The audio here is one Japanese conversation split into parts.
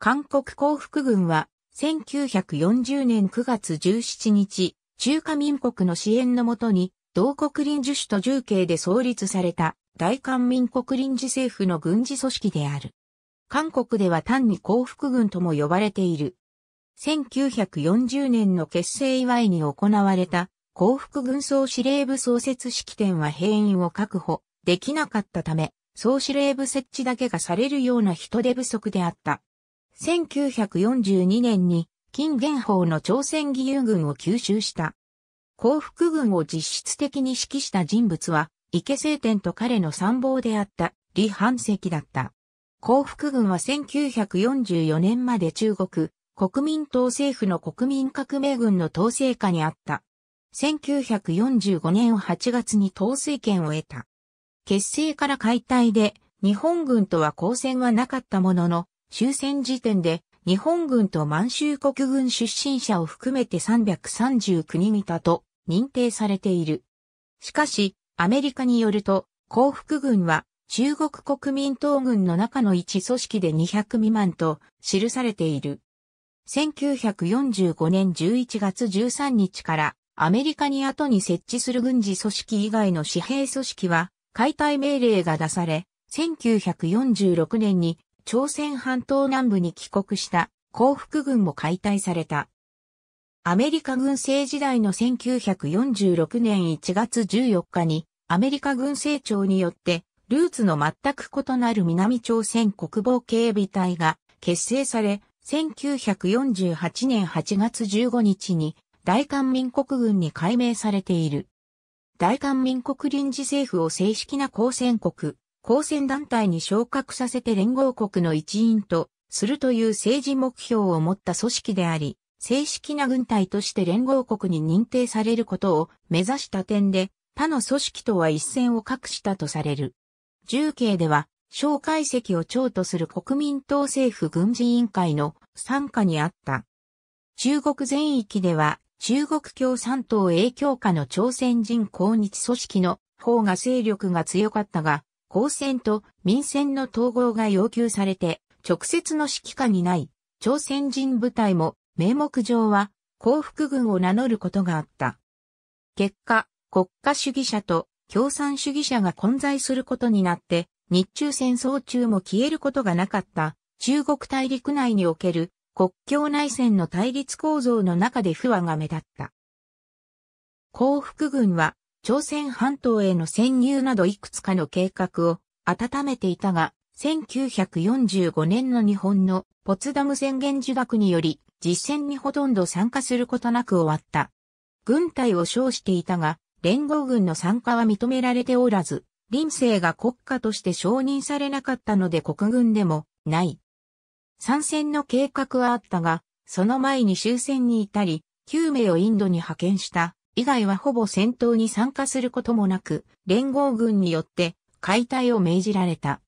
韓国幸福軍は、1940年9月17日、中華民国の支援のもとに、同国臨時種と重慶で創立された、大韓民国臨時政府の軍事組織である。韓国では単に幸福軍とも呼ばれている。1940年の結成祝いに行われた幸福軍総司令部創設式典は兵員を確保できなかったため、総司令部設置だけがされるような人手不足であった。1942年に金元宝の朝鮮義勇軍を吸収した。幸福軍を実質的に指揮した人物は、池聖天と彼の参謀であった李藩石だった。幸福軍は1944年まで中国、国民党政府の国民革命軍の統制下にあった。1945年8月に統帥権を得た。結成から解体で、日本軍とは交戦はなかったものの、終戦時点で日本軍と満州国軍出身者を含めて339人いたと認定されている。しかし、アメリカによると、幸福軍は中国国民党軍の中の一組織で200未満と記されている。1945年11月13日からアメリカに後に設置する軍事組織以外の私兵組織は解体命令が出され、1946年に朝鮮半島南部に帰国した幸福軍も解体された。アメリカ軍政時代の1946年1月14日にアメリカ軍政庁によってルーツの全く異なる南朝鮮国防警備隊が結成され、1948年8月15日に大韓民国軍に改名されている。大韓民国臨時政府を正式な交戦国、公選団体に昇格させて連合国の一員とするという政治目標を持った組織であり、正式な軍隊として連合国に認定されることを目指した点で、他の組織とは一線を画したとされる。重慶では、蒋介石を長とする国民党政府軍事委員会の参加にあった。中国全域では、中国共産党影響下の朝鮮人抗日組織の方が勢力が強かったが、公選と民選の統合が要求されて、直接の指揮下にない、朝鮮人部隊も、名目上は、幸福軍を名乗ることがあった。結果、国家主義者と共産主義者が混在することになって、日中戦争中も消えることがなかった中国大陸内における国境内戦の対立構造の中で不和が目立った。幸福軍は朝鮮半島への潜入などいくつかの計画を温めていたが、1945年の日本のポツダム宣言受諾により実戦にほとんど参加することなく終わった。軍隊を称していたが、連合軍の参加は認められておらず、林政が国家として承認されなかったので国軍でもない。参戦の計画はあったが、その前に終戦に至り、9名をインドに派遣した以外はほぼ戦闘に参加することもなく、連合軍によって解体を命じられた。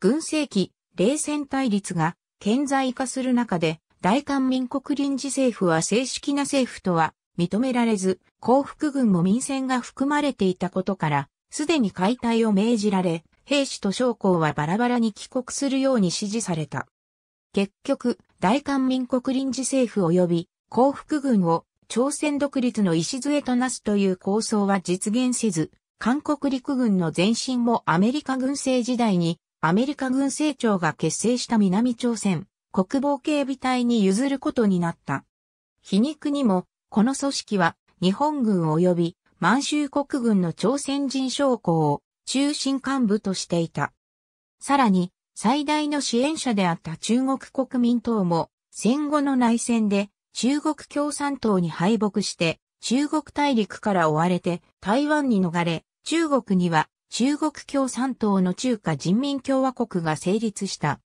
軍政期、冷戦対立が顕在化する中で、大韓民国臨時政府は正式な政府とは認められず、幸福軍も民戦が含まれていたことから、すでに解体を命じられ、兵士と将校はバラバラに帰国するように指示された。結局、大韓民国臨時政府及び幸福軍を朝鮮独立の礎となすという構想は実現せず、韓国陸軍の前身もアメリカ軍政時代に、アメリカ軍政庁が結成した南朝鮮国防警備隊に譲ることになった。皮肉にも、この組織は日本軍及び満州国軍の朝鮮人将校を中心幹部としていた。さらに、最大の支援者であった中国国民党も戦後の内戦で中国共産党に敗北して、中国大陸から追われて台湾に逃れ、中国には中国共産党の中華人民共和国が成立した。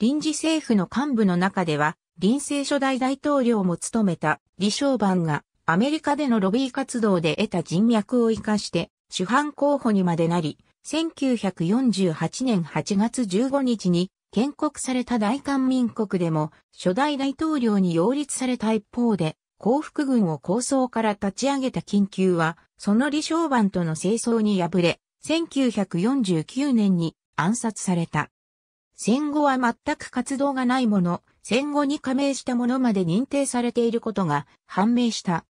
臨時政府の幹部の中では、臨政初代大統領も務めた李承晩がアメリカでのロビー活動で得た人脈を活かして主犯候補にまでなり、1948年8月15日に建国された大韓民国でも初代大統領に擁立された一方で、幸福軍を構想から立ち上げた緊急は、その李承晩との清掃に敗れ、1949年に暗殺された。戦後は全く活動がないもの、戦後に加盟したものまで認定されていることが判明した。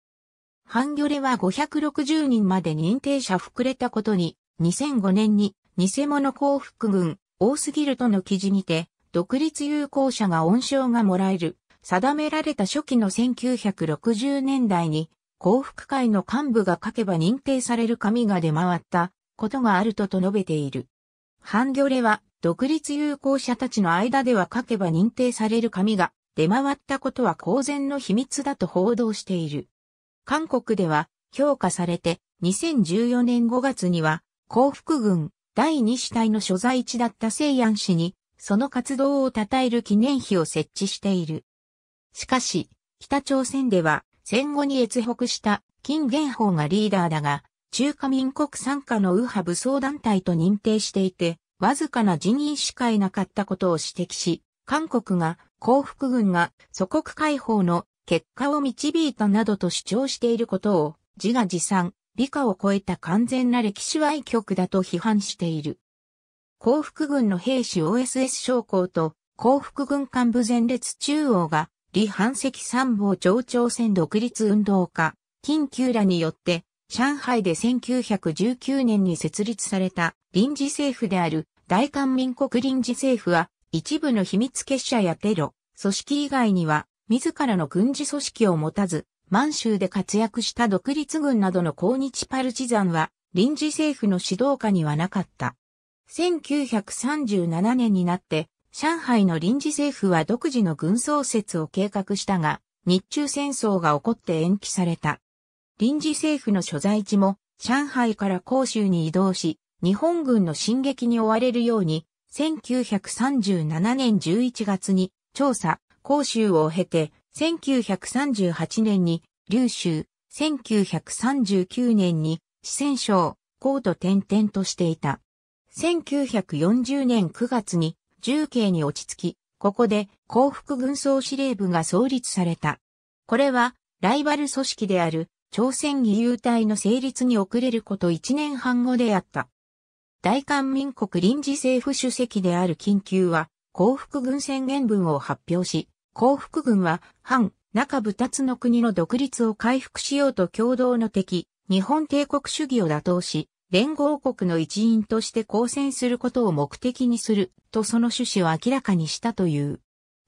ハンギョレは560人まで認定者膨れたことに、2005年に偽物幸福軍多すぎるとの記事にて、独立有効者が恩賞がもらえる、定められた初期の1960年代に、幸福会の幹部が書けば認定される紙が出回ったことがあるとと述べている。ハンギョレは独立有効者たちの間では書けば認定される紙が出回ったことは公然の秘密だと報道している。韓国では評価されて2014年5月には幸福軍第二子隊の所在地だった西安市に、その活動を称える記念碑を設置している。しかし、北朝鮮では、戦後に越北した金元宝がリーダーだが、中華民国参加の右派武装団体と認定していて、わずかな人員しかいなかったことを指摘し、韓国が、幸福軍が祖国解放の結果を導いたなどと主張していることを自画自賛、美化を超えた完全な歴史歪曲だと批判している。幸福軍の兵士 OSS 将校と幸福軍幹部前列中央が、李反石参謀長朝鮮独立運動家、金九らによって、上海で1919年に設立された臨時政府である大韓民国臨時政府は、一部の秘密結社やテロ、組織以外には、自らの軍事組織を持たず、満州で活躍した独立軍などの抗日パルチザンは、臨時政府の指導下にはなかった。1937年になって、上海の臨時政府は独自の軍創設を計画したが、日中戦争が起こって延期された。臨時政府の所在地も、上海から広州に移動し、日本軍の進撃に追われるように、1937年11月に調査、広州を経て、1938年に琉州、1939年に四川省、高度転々としていた。1940年9月に重慶に落ち着き、ここで幸福軍総司令部が創立された。これはライバル組織である朝鮮義勇隊の成立に遅れること1年半後であった。大韓民国臨時政府主席である緊急は幸福軍宣言文を発表し、幸福軍は、反、中二つの国の独立を回復しようと共同の敵、日本帝国主義を打倒し、連合国の一員として交戦することを目的にする、とその趣旨を明らかにしたという。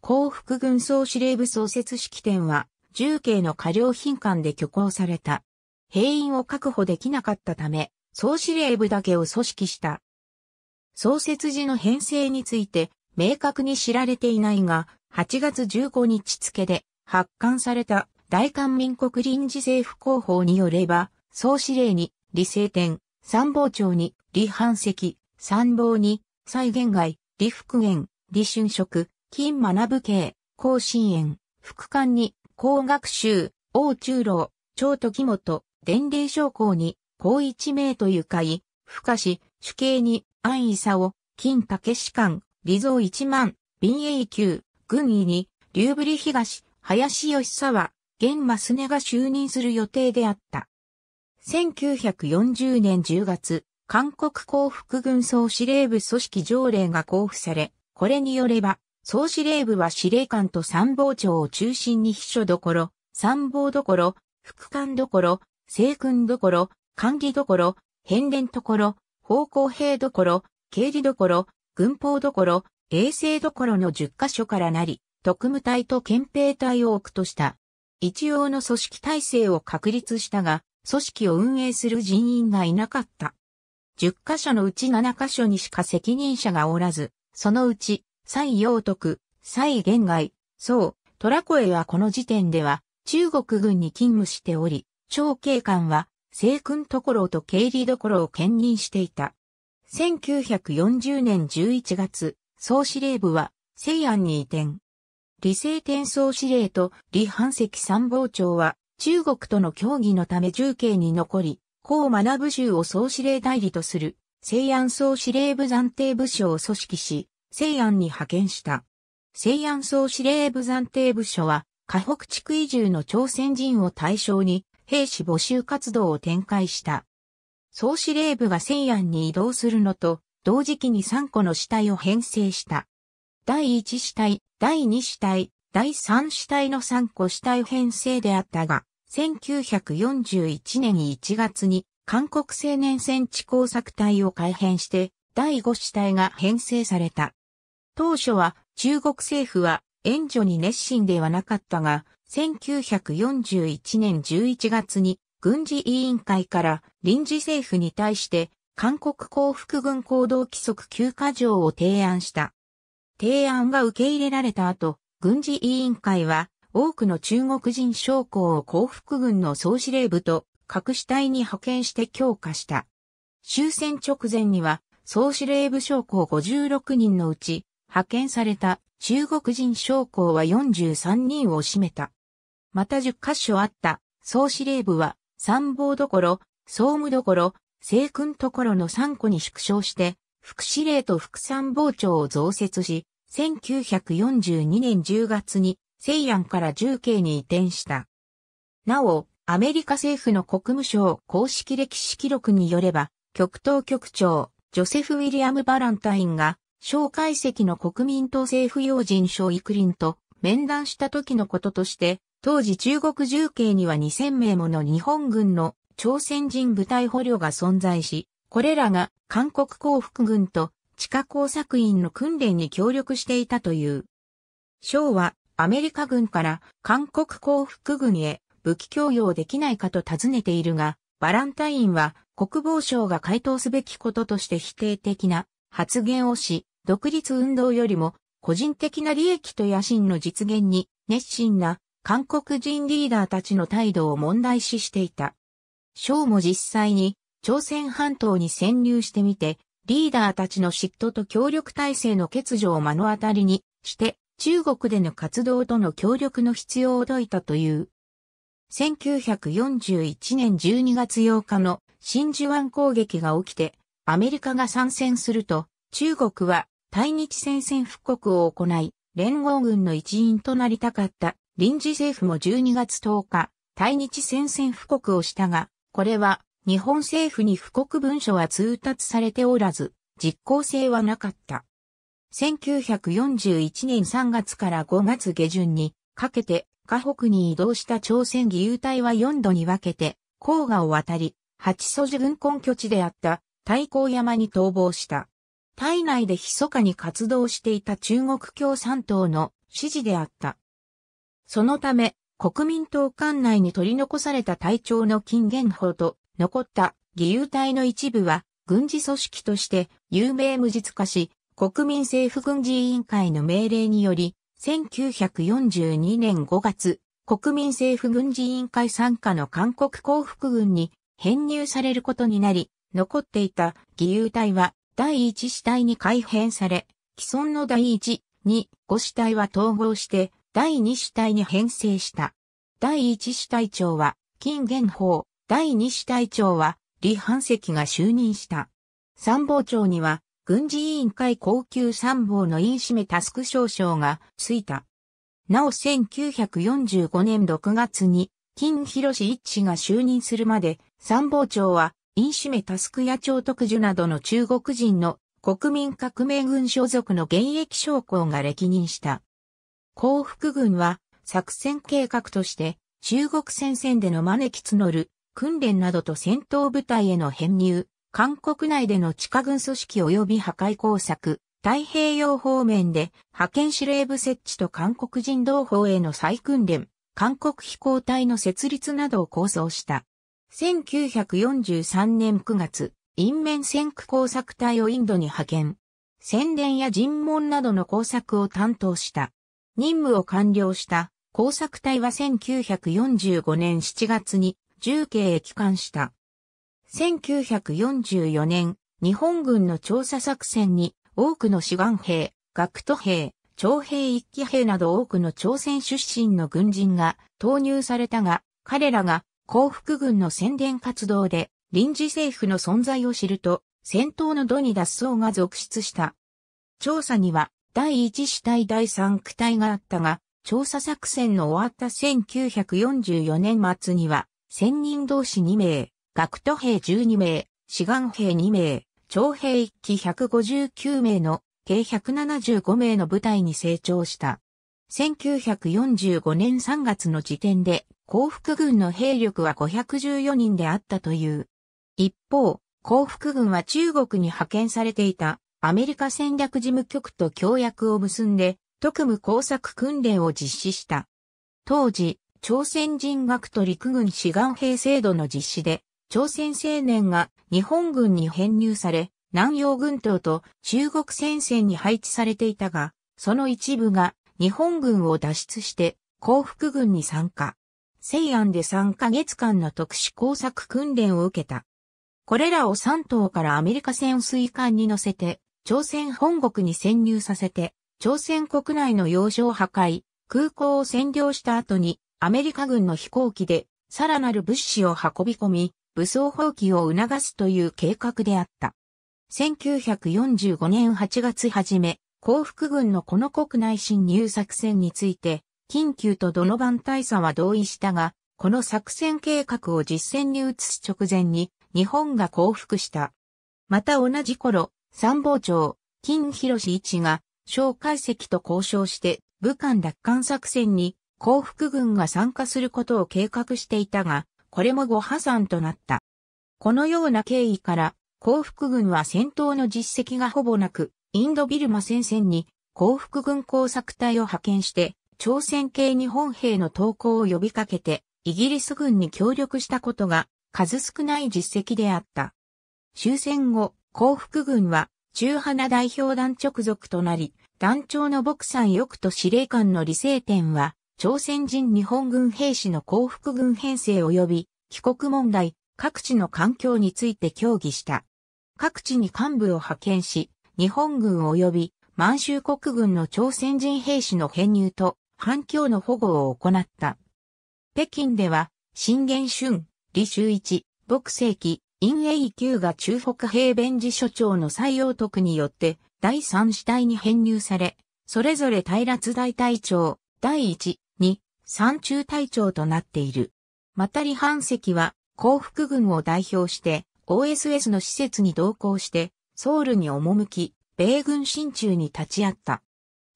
幸福軍総司令部創設式典は、重慶の過料品館で挙行された。兵員を確保できなかったため、総司令部だけを組織した。創設時の編成について明確に知られていないが、8月15日付で発刊された大韓民国臨時政府広報によれば、総司令に、李政典、参謀長に、李半石、参謀に、蔡元外、李福元、李春職、金学部系、高新園、副官に、高学習、王中老、長時元、伝令将校に、高一名という会、深し、主刑に、安伊佐を、金武士官、理蔵一万、敏永久、軍医に、劉ブリ東、林義沢、現増根が就任する予定であった。1940年10月、韓国降福軍総司令部組織条例が交付され、これによれば、総司令部は司令官と参謀長を中心に秘書どころ、参謀どころ、副官どころ、政君どころ、管理どころ、変連どころ、方向兵どころ、経理どころ、軍法どころ、衛星どころの10カ所からなり、特務隊と憲兵隊を置くとした。一応の組織体制を確立したが、組織を運営する人員がいなかった。10カ所のうち7カ所にしか責任者がおらず、そのうち、蔡陽徳、蔡玄外、宋、トラコエはこの時点では、中国軍に勤務しており、長警官は、政君ところと経理どころを兼任していた。1940年11月、総司令部は西安に移転。李成天総司令と李半石参謀長は中国との協議のため重慶に残り、江学部州を総司令代理とする西安総司令部暫定部署を組織し、西安に派遣した。西安総司令部暫定部署は、河北地区移住の朝鮮人を対象に兵士募集活動を展開した。総司令部が西安に移動するのと同時期に3個の死体を編成した。第1死体、第2死体、第3死体の3個死体編成であったが、1941年1月に韓国青年戦地工作隊を改編して、第5死体が編成された。当初は中国政府は援助に熱心ではなかったが、1941年11月に軍事委員会から臨時政府に対して韓国幸福軍行動規則9か条を提案した。提案が受け入れられた後、軍事委員会は多くの中国人将校を幸福軍の総司令部と各主体に派遣して強化した。終戦直前には総司令部将校56人のうち派遣された中国人将校は43人を占めた。また10カ所あった総司令部は参謀どころ、総務どころ、西君ところの3個に縮小して、副司令と副参謀長を増設し、1942年10月に西安から重慶に移転した。なお、アメリカ政府の国務省公式歴史記録によれば、極東局長、ジョセフ・ウィリアム・バランタインが、蒋介石の国民党政府要人蒋育林と面談した時のこととして、当時中国重慶には2000名もの日本軍の朝鮮人部隊捕虜が存在し、これらが韓国幸福軍と地下工作員の訓練に協力していたという。昭はアメリカ軍から韓国幸福軍へ武器供与できないかと尋ねているが、バランタインは国防省が回答すべきこととして否定的な発言をし、独立運動よりも個人的な利益と野心の実現に熱心な韓国人リーダーたちの態度を問題視していた。将も実際に朝鮮半島に潜入してみて、リーダーたちの嫉妬と協力体制の欠如を目の当たりにして、中国での活動との協力の必要を説いたという。1941年12月8日の真珠湾攻撃が起きて、アメリカが参戦すると、中国は対日戦線復刻を行い、連合軍の一員となりたかった臨時政府も12月10日、対日戦線布告をしたが、これは、日本政府に布告文書は通達されておらず、実効性はなかった。1941年3月から5月下旬にかけて、河北に移動した朝鮮義勇隊は4度に分けて、黄河を渡り、八素寺軍根拠地であった太閤山に逃亡した。体内で密かに活動していた中国共産党の指示であった。そのため、国民党管内に取り残された隊長の金元法と残った義勇隊の一部は軍事組織として有名無実化し、国民政府軍事委員会の命令により、1942年5月、国民政府軍事委員会参加の韓国幸福軍に編入されることになり、残っていた義勇隊は第一死隊に改編され、既存の第一、に5死隊は統合して第2支隊に編成した。第1支隊長は、金元宝、第2支隊長は、李半石が就任した。参謀長には、軍事委員会高級参謀の印締めタスク少将がついた。なお1945年6月に、金広志一氏が就任するまで、参謀長は、印締めタスク野鳥特殊などの中国人の国民革命軍所属の現役将校が歴任した。幸福軍は作戦計画として中国戦線での招き募る訓練などと戦闘部隊への編入、韓国内での地下軍組織及び破壊工作、太平洋方面で派遣司令部設置と韓国人同胞への再訓練、韓国飛行隊の設立などを構想した。1943年9月、インメン戦区工作隊をインドに派遣。宣伝や尋問などの工作を担当した。任務を完了した工作隊は1945年7月に重慶へ帰還した。1944年、日本軍の調査作戦に多くの志願兵、学徒兵、徴兵一騎兵など多くの朝鮮出身の軍人が投入されたが、彼らが幸福軍の宣伝活動で臨時政府の存在を知ると、戦闘の度に脱走が続出した。調査には第1主体第3区隊があったが、調査作戦の終わった1944年末には、千人同士2名、学徒兵12名、志願兵2名、徴兵1機159名の計175名の部隊に成長した。1945年3月の時点で幸福軍の兵力は514人であったという。一方、幸福軍は中国に派遣されていたアメリカ戦略事務局と協約を結んで、特務工作訓練を実施した。当時、朝鮮人学と陸軍志願兵制度の実施で、朝鮮青年が日本軍に編入され、南洋軍島と中国戦線に配置されていたが、その一部が日本軍を脱出して幸福軍に参加。西安で3ヶ月間の特殊工作訓練を受けた。これらを3島からアメリカ潜水艦に乗せて朝鮮本国に潜入させて、朝鮮国内の要所を破壊、空港を占領した後に、アメリカ軍の飛行機で、さらなる物資を運び込み、武装放棄を促すという計画であった。1945年8月初め、幸福軍のこの国内侵入作戦について、緊急とドノバン大佐は同意したが、この作戦計画を実践に移す直前に日本が降伏した。また同じ頃、参謀長、金広一が、蒋介石と交渉して、武漢奪還作戦に、幸福軍が参加することを計画していたが、これもご破産となった。このような経緯から、幸福軍は戦闘の実績がほぼなく、インドビルマ戦線に幸福軍工作隊を派遣して、朝鮮系日本兵の投降を呼びかけて、イギリス軍に協力したことが数少ない実績であった。終戦後、幸福軍は、中花代表団直属となり、団長の牧山翼と司令官の李政典は、朝鮮人日本軍兵士の幸福軍編成及び、帰国問題、各地の環境について協議した。各地に幹部を派遣し、日本軍及び満州国軍の朝鮮人兵士の編入と反響の保護を行った。北京では、新元春、李周一、牧世紀、陰影級が中北平弁事所長の採用徳によって第三次隊に編入され、それぞれ平津大隊長、第一、二、三中隊長となっている。また離反席は幸福軍を代表して OSS の施設に同行してソウルに赴き、米軍新中に立ち会った。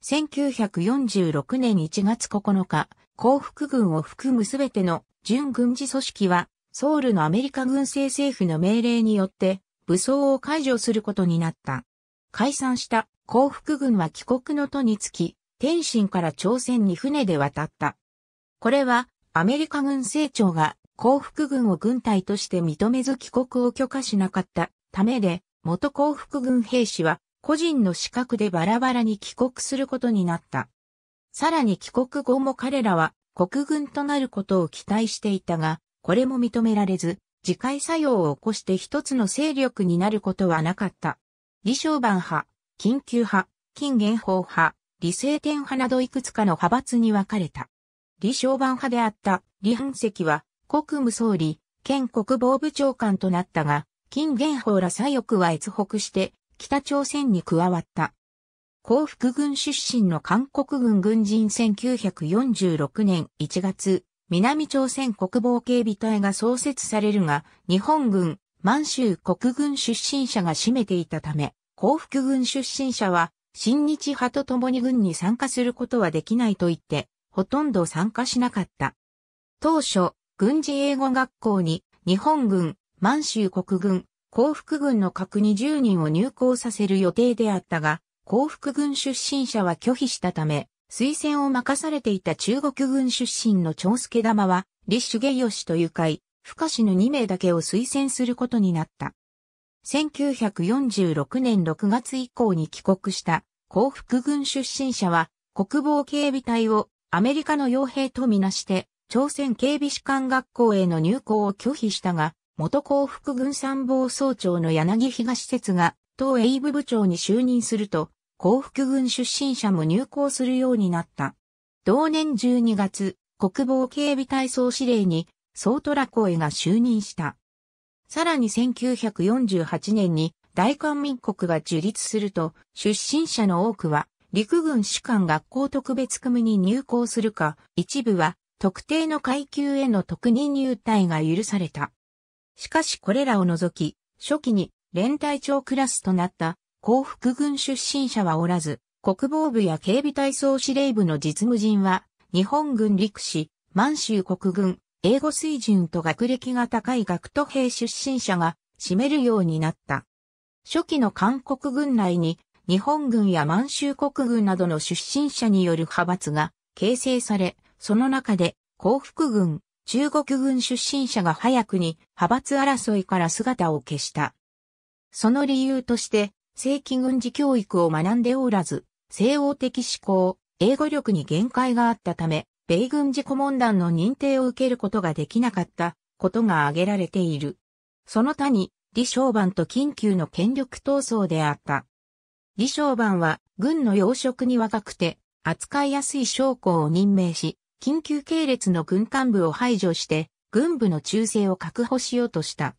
1946年1月9日、幸福軍を含むすべての準軍事組織はソウルのアメリカ軍政政府の命令によって武装を解除することになった。解散した幸福軍は帰国の途につき、天津から朝鮮に船で渡った。これはアメリカ軍政庁が幸福軍を軍隊として認めず帰国を許可しなかったためで、元幸福軍兵士は個人の資格でバラバラに帰国することになった。さらに帰国後も彼らは国軍となることを期待していたが、これも認められず、自戒作用を起こして一つの勢力になることはなかった。李承晩派、緊急派、金元法派、李政天派などいくつかの派閥に分かれた。李承晩派であった李半石は国務総理、県国防部長官となったが、金元法ら左翼は越北して北朝鮮に加わった。幸福軍出身の韓国軍軍人1946年1月、南朝鮮国防警備隊が創設されるが、日本軍、満州国軍出身者が占めていたため、幸福軍出身者は、新日派と共に軍に参加することはできないと言って、ほとんど参加しなかった。当初、軍事英語学校に日本軍、満州国軍、幸福軍の各20人を入校させる予定であったが、幸福軍出身者は拒否したため、推薦を任されていた中国軍出身の長助玉は、李主芸義と愉快、可氏の2名だけを推薦することになった。1946年6月以降に帰国した幸福軍出身者は国防警備隊をアメリカの傭兵とみなして朝鮮警備士官学校への入校を拒否したが、元幸福軍参謀総長の柳東施設が党営部部長に就任すると幸福軍出身者も入港するようになった。同年12月、国防警備隊総司令に、総トラコエが就任した。さらに1948年に大韓民国が樹立すると、出身者の多くは、陸軍士官学校特別組に入校するか、一部は特定の階級への特任入隊が許された。しかしこれらを除き、初期に連隊長クラスとなった幸福軍出身者はおらず、国防部や警備体操司令部の実務人は、日本軍陸士、満州国軍、英語水準と学歴が高い学徒兵出身者が占めるようになった。初期の韓国軍内に日本軍や満州国軍などの出身者による派閥が形成され、その中で幸福軍、中国軍出身者が早くに派閥争いから姿を消した。その理由として正規軍事教育を学んでおらず、西欧的思考、英語力に限界があったため、米軍事顧問団の認定を受けることができなかったことが挙げられている。その他に、李承晩と緊急の権力闘争であった。李承晩は軍の要職に若くて、扱いやすい将校を任命し、緊急系列の軍幹部を排除して、軍部の忠誠を確保しようとした。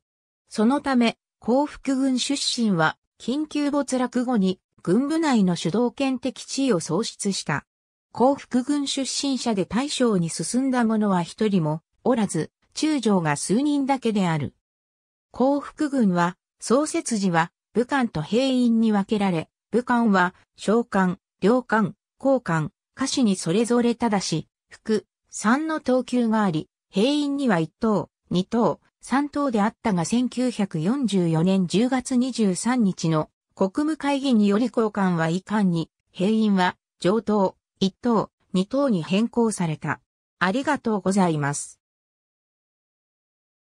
そのため、幸福軍出身は緊急没落後に軍部内の主導権的地位を喪失した。幸福軍出身者で大将に進んだ者は一人もおらず、中将が数人だけである。幸福軍は、創設時は武官と兵員に分けられ、武官は召喚、領官、高官、下士にそれぞれただし、服、三の等級があり、兵員には一等、二等、3党であったが1944年10月23日の国務会議により交換は遺憾に、兵員は上等、1等、2等に変更された。ありがとうございます。